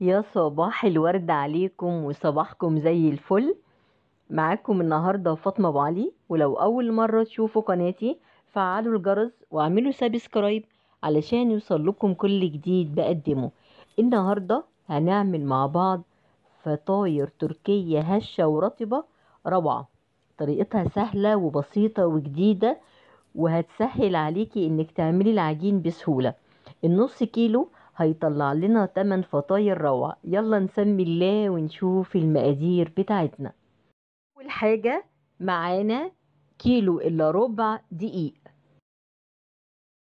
يا صباح الورد عليكم وصباحكم زي الفل معاكم النهاردة فاطمة أبو علي ولو أول مرة تشوفوا قناتي فعلوا الجرس واعملوا سبسكرايب علشان يوصلكم كل جديد بقدمه النهاردة هنعمل مع بعض فطاير تركية هشة ورطبة روعة طريقتها سهلة وبسيطة وجديدة وهتسهل عليكي انك تعملي العجين بسهولة النص كيلو هيطلع لنا تمن فطاير روعة يلا نسمي الله ونشوف المقادير بتاعتنا أول حاجة معانا كيلو إلا ربع دقيق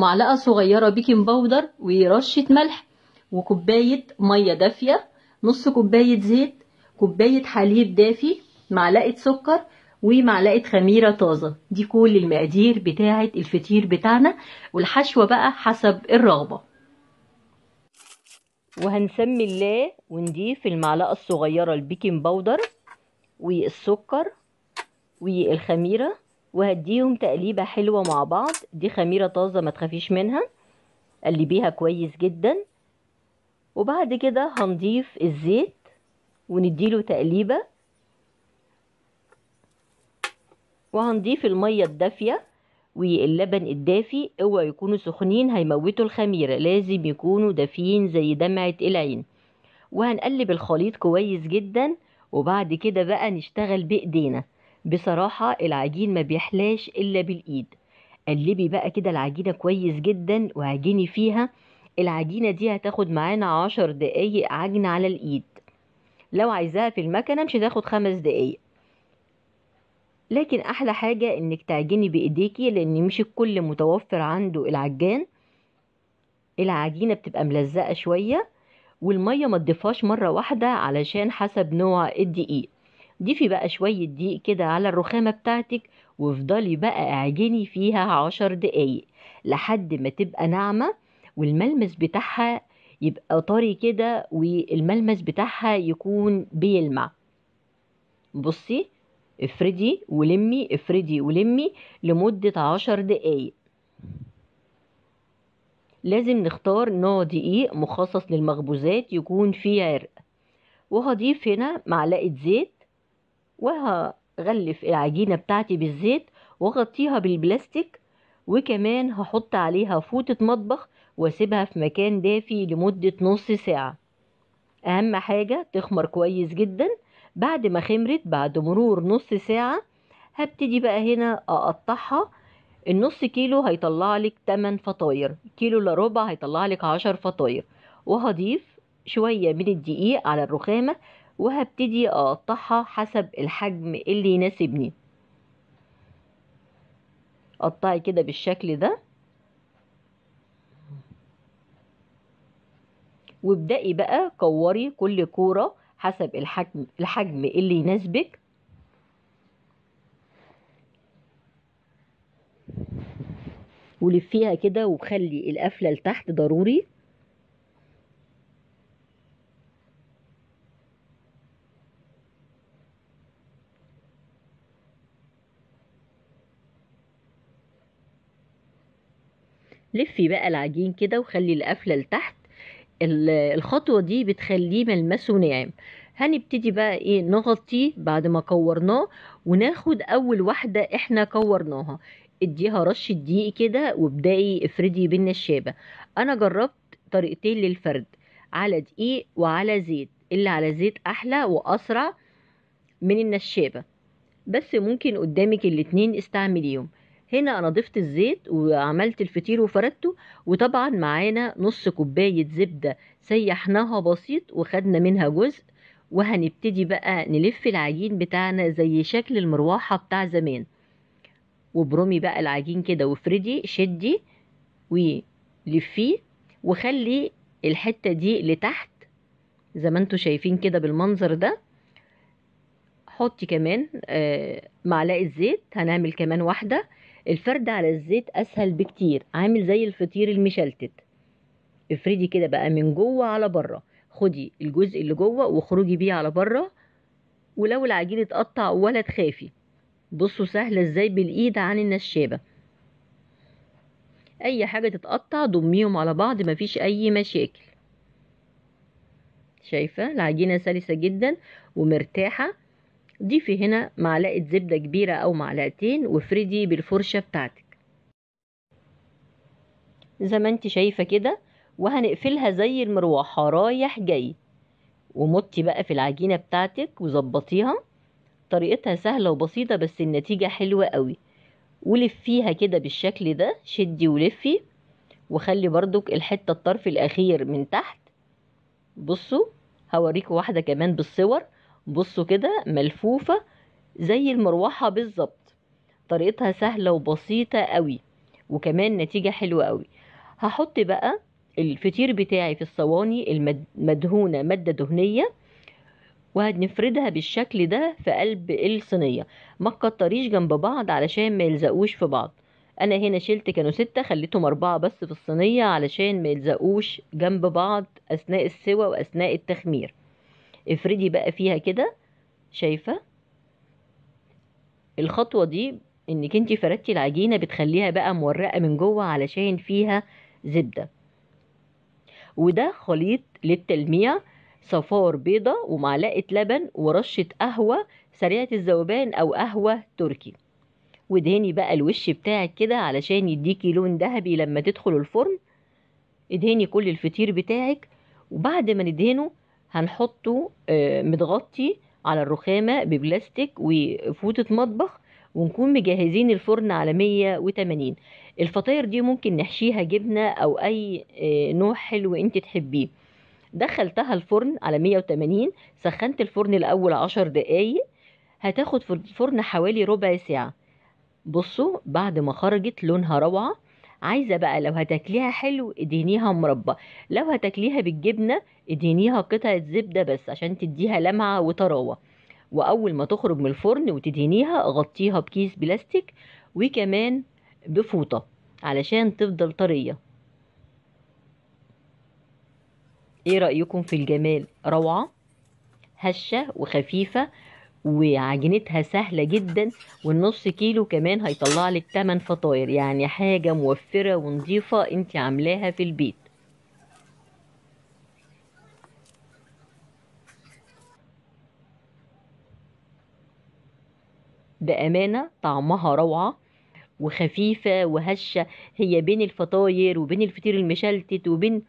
معلقة صغيرة بيكنج باودر ورشة ملح وكوباية مية دافية نص كوباية زيت كوباية حليب دافي معلقة سكر ومعلقة خميرة طازة دي كل المقادير بتاعة الفطير بتاعنا والحشوة بقى حسب الرغبة وهنسمي الله ونضيف المعلقة الصغيرة البيكنج باودر والسكر والخميرة وهديهم تقليبة حلوة مع بعض دي خميرة طازة ما تخافيش منها قلبيها كويس جدا وبعد كده هنضيف الزيت ونديله تقليبة وهنضيف المية الدافية واللبن الدافي اوعى يكونوا سخنين هيموتوا الخميره لازم يكونوا دافيين زي دمعه العين وهنقلب الخليط كويس جدا وبعد كده بقى نشتغل بايدينا بصراحه العجين ما بيحلاش الا بالايد قلبي بقى كده العجينه كويس جدا وعجني فيها العجينه دي هتاخد معانا عشر دقايق عجن على الايد لو عايزاها في المكنه مش هتاخد خمس دقايق لكن احلى حاجة انك تعجني بايديكي لان مش الكل متوفر عنده العجان العجينة بتبقى ملزقة شوية والمية ما تضيفهاش مرة واحدة علشان حسب نوع الدقيق ضيفي بقى شوية دقيق كده على الرخامة بتاعتك وافضلي بقى اعجني فيها عشر دقايق لحد ما تبقى ناعمة والملمس بتاعها يبقى طري كده والملمس بتاعها يكون بيلمع بصي افردي ولمي افردي ولمي لمدة عشر دقايق لازم نختار نوع دقيق مخصص للمخبوزات يكون فيه عرق وهضيف هنا معلقة زيت وهغلف العجينة بتاعتي بالزيت وغطيها بالبلاستيك وكمان هحط عليها فوطة مطبخ واسيبها في مكان دافي لمدة نص ساعة اهم حاجة تخمر كويس جدا بعد ما خمرت بعد مرور نص ساعة هبتدي بقى هنا أقطعها النص كيلو هيطلع لك 8 فطاير كيلو الا ربع هيطلع لك 10 فطاير وهضيف شوية من الدقيق على الرخامة وهبتدي أقطعها حسب الحجم اللي يناسبني قطعي كده بالشكل ده وابدأي بقى كوري كل كورة حسب الحجم الحجم اللي يناسبك ولفيها كده وخلي القفله لتحت ضروري لفي بقى العجين كده وخلي القفله لتحت الخطوة دي بتخليه ملمسه ناعم هنبتدي بقى ايه نغطيه بعد ما كورناه وناخد اول واحدة احنا كورناها اديها رش دقيق كده وابدأي افردي بالنشابة انا جربت طريقتين للفرد على دقيق وعلى زيت اللي على زيت احلى واسرع من النشابة بس ممكن قدامك الاتنين استعمليهم هنا انا ضفت الزيت وعملت الفطير وفردته وطبعا معانا نص كوبايه زبده سيحناها بسيط وخدنا منها جزء وهنبتدي بقى نلف العجين بتاعنا زي شكل المروحه بتاع زمان وبرمي بقى العجين كده وافردي شدي ولفيه وخلي الحته دي لتحت زي ما انتوا شايفين كده بالمنظر ده حطي كمان آه، معلقه زيت هنعمل كمان واحده الفرد على الزيت اسهل بكتير عامل زي الفطير المشلتت افردي كده بقى من جوه على بره خدي الجزء اللي جوه واخرجي بيه على بره ولو العجين اتقطع ولا تخافي بصوا سهلة ازاي بالايد عن النشابة اي حاجة تتقطع ضميهم على بعض مفيش اي مشاكل شايفة العجينة سلسة جدا ومرتاحة ضيفي هنا معلقة زبدة كبيرة أو معلقتين وافردي بالفرشة بتاعتك زي ما انت شايفة كده وهنقفلها زي المروحة رايح جاي ومطي بقى في العجينة بتاعتك وظبطيها طريقتها سهلة وبسيطة بس النتيجة حلوة قوي ولفيها كده بالشكل ده شدي ولفي وخلي بردك الحتة الطرف الأخير من تحت بصوا هوريكم واحدة كمان بالصور بصوا كده ملفوفة زي المروحة بالظبط طريقتها سهلة وبسيطة قوي وكمان نتيجة حلوة قوي هحط بقى الفطير بتاعي في الصواني المدهونة مادة دهنية وهنفردها بالشكل ده في قلب الصينية ما تكتريش جنب بعض علشان ما يلزقوش في بعض انا هنا شلت كانوا ستة خليتهم اربعة بس في الصينية علشان ما يلزقوش جنب بعض اثناء السوى واثناء التخمير افردي بقى فيها كده شايفة الخطوة دي انك انتي فردتي العجينة بتخليها بقى مورقة من جوه علشان فيها زبدة وده خليط للتلميع صفار بيضة ومعلقة لبن ورشة قهوة سريعة الذوبان أو قهوة تركي وادهني بقى الوش بتاعك كده علشان يديكي لون ذهبي لما تدخل الفرن ادهني كل الفطير بتاعك وبعد ما ندهنه هنحطه آه، متغطي على الرخامة ببلاستيك وفوطة مطبخ ونكون مجهزين الفرن على 180 الفطاير دي ممكن نحشيها جبنة او اي آه، نوع حلو انت تحبيه دخلتها الفرن على 180 سخنت الفرن الاول 10 دقايق هتاخد في الفرن حوالي ربع ساعة بصوا بعد ما خرجت لونها روعة عايزه بقى لو هتاكليها حلو ادينيها مربى لو هتاكليها بالجبنه ادينيها قطعه زبده بس عشان تديها لمعه وطراوه واول ما تخرج من الفرن وتدهنيها غطيها بكيس بلاستيك وكمان بفوطه علشان تفضل طريه ايه رايكم في الجمال روعه هشه وخفيفه وعجينتها سهلة جدا والنص كيلو كمان هيطلع لك 8 فطاير يعني حاجة موفرة ونظيفة انت عاملاها في البيت بأمانة طعمها روعة وخفيفة وهشة هي بين الفطاير وبين الفطير المشلتت وبين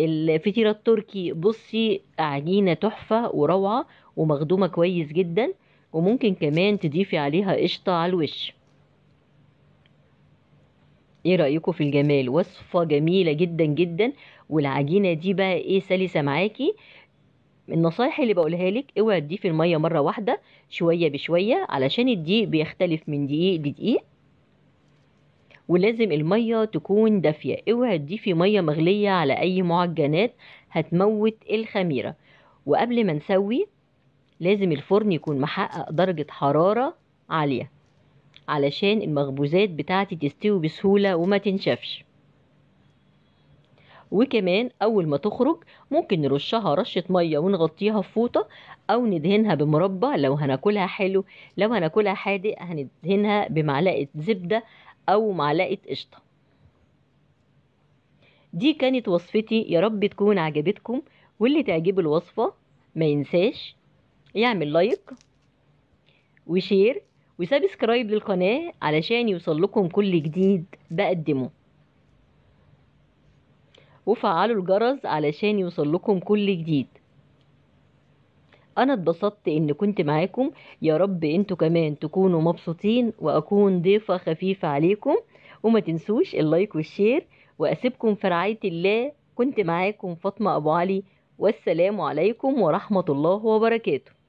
الفطيرة التركي بصي عجينة تحفة وروعة ومخدومة كويس جدا وممكن كمان تضيفي عليها قشطة على الوش ايه رأيكم في الجمال وصفة جميلة جدا جدا والعجينة دي بقى ايه سلسة معاكي النصايح اللي بقولها لك اوعي تضيفي الميه مره واحده شويه بشويه علشان الدقيق بيختلف من دقيق لدقيق ولازم المية تكون دافية اوعي تضيفي مية مغلية على اي معجنات هتموت الخميرة وقبل ما نسوي لازم الفرن يكون محقق درجة حرارة عالية علشان المخبوزات بتاعتي تستوي بسهولة وما تنشفش وكمان اول ما تخرج ممكن نرشها رشة مية ونغطيها في فوطة او ندهنها بمربى لو هناكلها حلو لو هناكلها حادق هندهنها بمعلقة زبدة أو معلقة قشطة دي كانت وصفتي يا رب تكون عجبتكم واللي تعجب الوصفة ما ينساش يعمل لايك وشير وسبسكرايب للقناة علشان يوصل لكم كل جديد بقدمه وفعلوا الجرس علشان يوصل لكم كل جديد انا اتبسطت ان كنت معاكم يا رب انتوا كمان تكونوا مبسوطين واكون ضيفة خفيفة عليكم وما تنسوش اللايك والشير واسيبكم في رعاية الله كنت معاكم فاطمة ابو علي والسلام عليكم ورحمة الله وبركاته